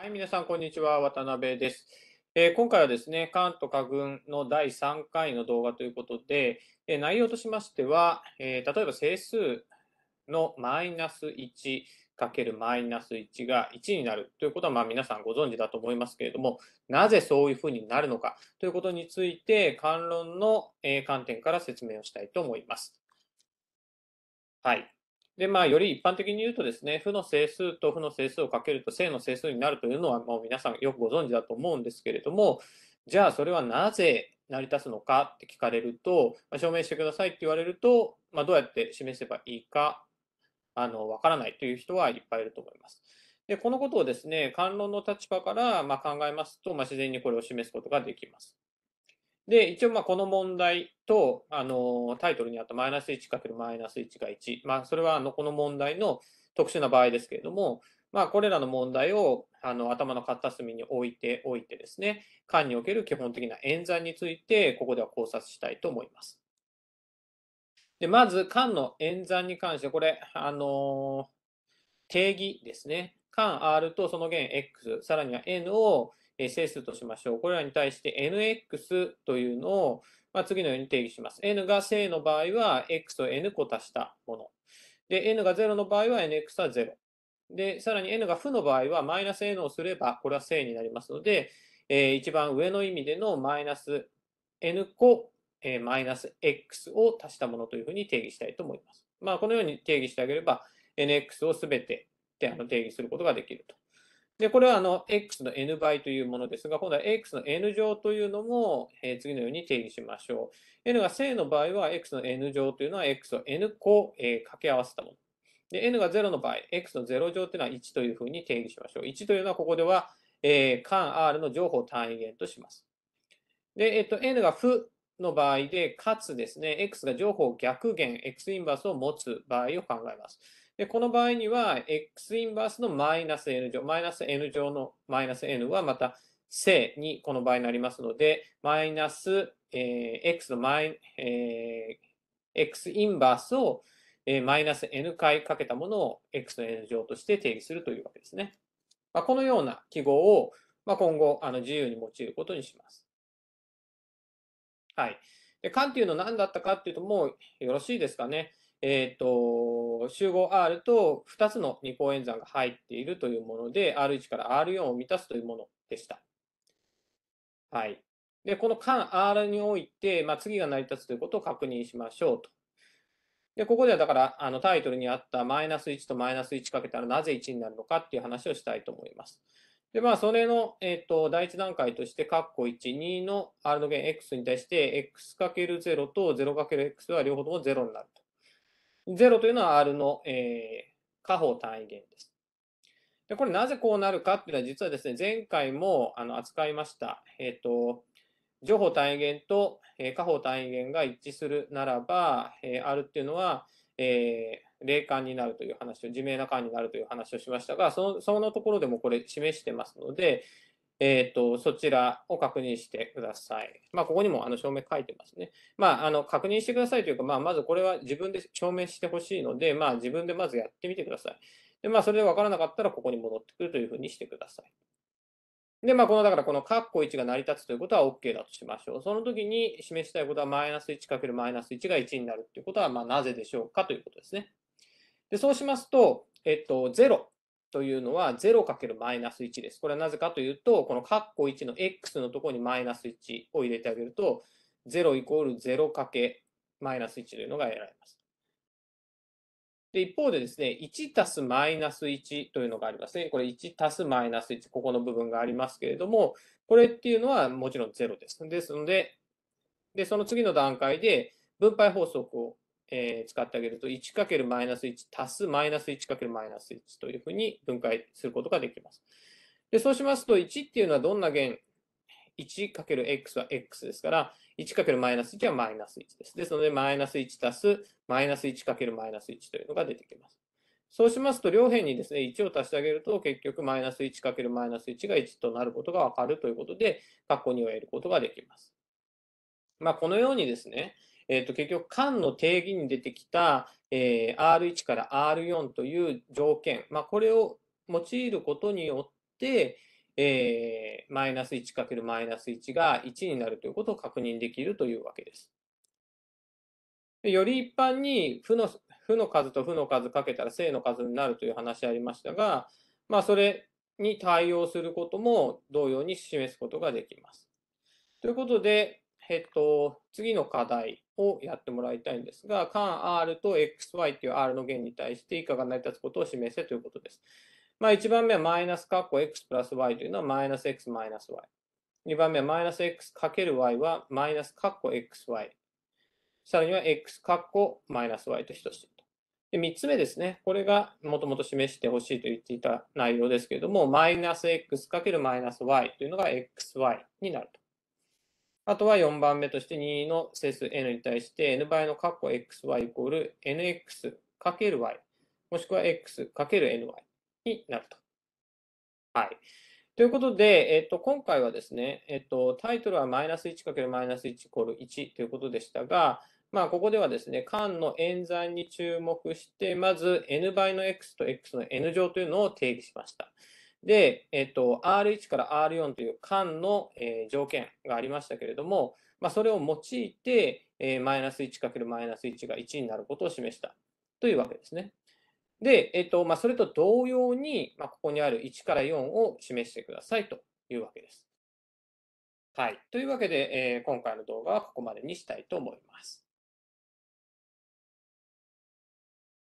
はい、皆さん、こんにちは。渡辺です。えー、今回はですね、関東下軍の第3回の動画ということで、えー、内容としましては、えー、例えば整数のマイナス1、かけるマイナス1が1になるということは、まあ、皆さんご存知だと思いますけれども、なぜそういうふうになるのかということについて、関論の観点から説明をしたいと思います。はい。で、まあ、より一般的に言うとですね、負の整数と負の整数をかけると正の整数になるというのは、もう皆さんよくご存知だと思うんですけれども、じゃあそれはなぜ成り立つのかって聞かれると、まあ、証明してくださいって言われると、まあ、どうやって示せばいいか、あの、わからないという人はいっぱいいると思います。で、このことをですね、関論の立場から、ま考えますと、まあ、自然にこれを示すことができます。で、一応、まあ、この問題と、あの、タイトルにあったマイナス 1× マイナス1が1。まあ、それは、あの、この問題の特殊な場合ですけれども、まあ、これらの問題をあの頭の片隅に置いておいてですね、間における基本的な演算について、ここでは考察したいと思います。でまず、間の演算に関して、これ、あの定義ですね。間 R とその弦 X、さらには N を整数としましょう。これらに対して NX というのを、まあ、次のように定義します。N が正の場合は X と N 個足したもの。で、N が0の場合は NX は0。で、さらに N が負の場合はマイナス N をすれば、これは正になりますので、えー、一番上の意味でのマイナス N 個、えー、マイナス X を足したものというふうに定義したいと思います。まあ、このように定義してあげれば、NX をすべてってあの定義することができると。で、これはあの x の n 倍というものですが、今度は x の n 乗というのも、えー、次のように定義しましょう。n が正の場合は x の n 乗というのは x を n 個、えー、掛け合わせたもの。で、n が0の場合、x の0乗というのは1というふうに定義しましょう。1というのはここでは、えー、間 r の乗法単位源とします。で、えっと、n が負の場合で、かつですね、x が乗法逆減、x インバースを持つ場合を考えます。で、この場合には、x インバースのマイナス n 乗、マイナス n 乗のマイナス n はまた正にこの場合になりますので、マイナス、えー、x のマイ、えー、x インバースを、えー、マイナス n 回かけたものを x の n 乗として定義するというわけですね。まあ、このような記号を、まあ、今後あの自由に用いることにします。はい。で、間っていうのは何だったかっていうと、もうよろしいですかね。えーと、集合 R と2つの二項演算が入っているというもので、R1 から R4 を満たすというものでした。はい。で、この間 R において、まあ、次が成り立つということを確認しましょうと。で、ここではだから、あのタイトルにあったマイナス1とマイナス1かけたらなぜ1になるのかっていう話をしたいと思います。で、まあ、それの、えっ、ー、と、第1段階として、カッ1、2の R の弦 X に対して、X×0 と 0×X は両方とも0になると。0というのは R の、えー、下方単位元です。で、これなぜこうなるかっていうのは、実はですね、前回もあの扱いました。えっ、ー、と、上方単位元と、えー、下方単位元が一致するならば、えー、R っていうのは、えー、霊感になるという話を、自明な感になるという話をしましたが、そのそのところでもこれ示してますので、えーと、そちらを確認してください。まあ、ここにもあの証明書いてますね。まあ、あの確認してくださいというか、まあ、まずこれは自分で証明してほしいので、まあ、自分でまずやってみてください。でまあ、それで分からなかったら、ここに戻ってくるというふうにしてください。で、まあ、この、だから、このカッコ1が成り立つということは OK だとしましょう。その時に示したいことは、マイナス 1× マイナス1が1になるということは、まあ、なぜでしょうかということですね。で、そうしますと、えっと、0。というのは 0× マイナス1です。これはなぜかというと、このカッコ1の x のところにマイナス1を入れてあげると、0イコール 0× マイナス1というのが得られます。で、一方でですね、1たすマイナス1というのがありますね。これ1たすマイナス1、ここの部分がありますけれども、これっていうのはもちろん0です。ですので、で、その次の段階で分配法則をえー、使ってあげると 1× マイナス1足すマイナス 1× マイナス1というふうに分解することができます。で、そうしますと1っていうのはどんな弦 1×x は x ですから 1× マイナス1はマイナス1です。ですのでマイナス1足すマイナス 1× マイナス1というのが出てきます。そうしますと両辺にですね1を足してあげると結局マイナス 1× マイナス1が1となることがわかるということで括弧2を得ることができます。まあ、このようにですね、えっ、ー、と、結局、間の定義に出てきた、えー、R1 から R4 という条件、まあ、これを用いることによって、えマイナス 1× マイナス1が1になるということを確認できるというわけです。より一般に負の負の数と負の数かけたら正の数になるという話ありましたが、まあ、それに対応することも同様に示すことができます。ということで、えっと、次の課題をやってもらいたいんですが、間 R と XY という R の弦に対して以下が成り立つことを示せということです。まあ、1番目はマイナス括弧 x プラス y というのはマイナス x マイナス y。2番目はマイナス x かける y はマイナス括弧 xy。さらには x 括弧マイナス y と等しいと。で3つ目ですね。これがもともと示してほしいと言っていた内容ですけれども、マイナス x かけるマイナス y というのが xy になると。あとは4番目として2の整数 n に対して n 倍の括弧 xy イコール nx×y もしくは x×ny になると。はい。ということで、えっと、今回はですね、えっと、タイトルはマイナス 1× マイナス1イコール1ということでしたが、まあ、ここではですね、間の演算に注目して、まず n 倍の x と x の n 乗というのを定義しました。で、えっと、R1 から R4 という間の、えー、条件がありましたけれども、まあ、それを用いて、えマイナス 1× マイナス1が1になることを示したというわけですね。で、えっとまあ、それと同様に、まあ、ここにある1から4を示してくださいというわけです。はい。というわけで、えー、今回の動画はここまでにしたいと思います。